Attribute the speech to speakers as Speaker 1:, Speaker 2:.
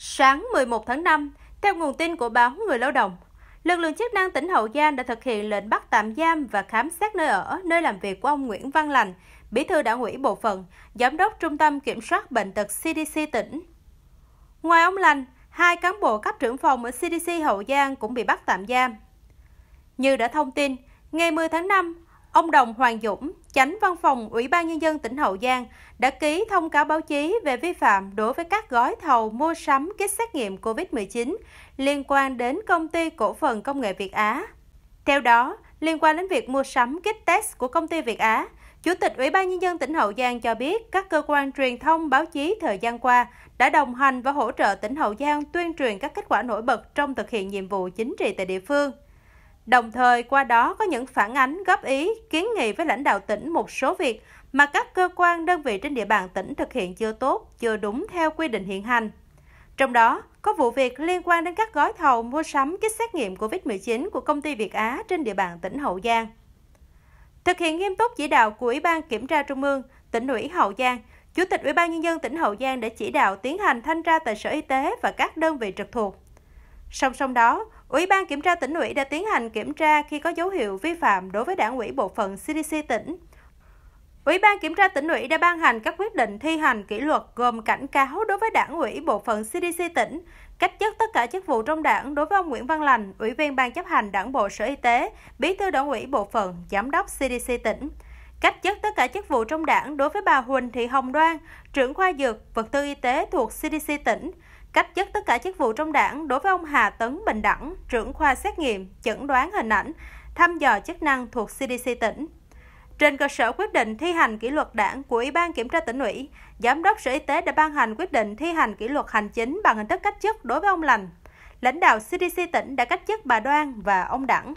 Speaker 1: Sáng 11 tháng 5, theo nguồn tin của báo Người Lao động, lực lượng chức năng tỉnh Hậu Giang đã thực hiện lệnh bắt tạm giam và khám xét nơi ở, nơi làm việc của ông Nguyễn Văn Lành, Bí thư Đảng ủy Bộ phận, Giám đốc Trung tâm Kiểm soát Bệnh tật CDC tỉnh. Ngoài ông Lành, hai cán bộ cấp trưởng phòng ở CDC Hậu Giang cũng bị bắt tạm giam. Như đã thông tin, ngày 10 tháng 5, Ông Đồng Hoàng Dũng, Chánh Văn phòng Ủy ban Nhân dân tỉnh Hậu Giang đã ký thông cáo báo chí về vi phạm đối với các gói thầu mua sắm kit xét nghiệm COVID-19 liên quan đến công ty cổ phần công nghệ Việt Á. Theo đó, liên quan đến việc mua sắm kit test của công ty Việt Á, Chủ tịch Ủy ban Nhân dân tỉnh Hậu Giang cho biết các cơ quan truyền thông báo chí thời gian qua đã đồng hành và hỗ trợ tỉnh Hậu Giang tuyên truyền các kết quả nổi bật trong thực hiện nhiệm vụ chính trị tại địa phương – Đồng thời qua đó có những phản ánh góp ý, kiến nghị với lãnh đạo tỉnh một số việc mà các cơ quan đơn vị trên địa bàn tỉnh thực hiện chưa tốt, chưa đúng theo quy định hiện hành. Trong đó, có vụ việc liên quan đến các gói thầu mua sắm kit xét nghiệm COVID-19 của công ty Việt Á trên địa bàn tỉnh Hậu Giang. Thực hiện nghiêm túc chỉ đạo của Ủy ban Kiểm tra Trung ương, tỉnh ủy Hậu Giang, Chủ tịch Ủy ban Nhân dân tỉnh Hậu Giang đã chỉ đạo tiến hành thanh tra tại Sở Y tế và các đơn vị trực thuộc. Song song đó, Ủy ban Kiểm tra tỉnh ủy đã tiến hành kiểm tra khi có dấu hiệu vi phạm đối với đảng ủy bộ phận CDC tỉnh. Ủy ban Kiểm tra tỉnh ủy đã ban hành các quyết định thi hành kỷ luật gồm cảnh cáo đối với đảng ủy bộ phận CDC tỉnh, cách chức tất cả chức vụ trong đảng đối với ông Nguyễn Văn Lành, Ủy viên Ban chấp hành Đảng Bộ Sở Y tế, Bí thư Đảng ủy Bộ phận, Giám đốc CDC tỉnh, cách chức tất cả chức vụ trong đảng đối với bà Huỳnh Thị Hồng Đoan, trưởng khoa Dược, vật tư y tế thuộc CDC tỉnh, cách chức tất cả chức vụ trong đảng đối với ông Hà Tấn Bình Đẳng, trưởng khoa xét nghiệm, chẩn đoán hình ảnh, thăm dò chức năng thuộc CDC tỉnh. Trên cơ sở quyết định thi hành kỷ luật đảng của Ủy ban Kiểm tra tỉnh ủy, Giám đốc Sở Y tế đã ban hành quyết định thi hành kỷ luật hành chính bằng hình thức cách chức đối với ông Lành. Lãnh đạo CDC tỉnh đã cách chức bà Đoan và ông Đẳng.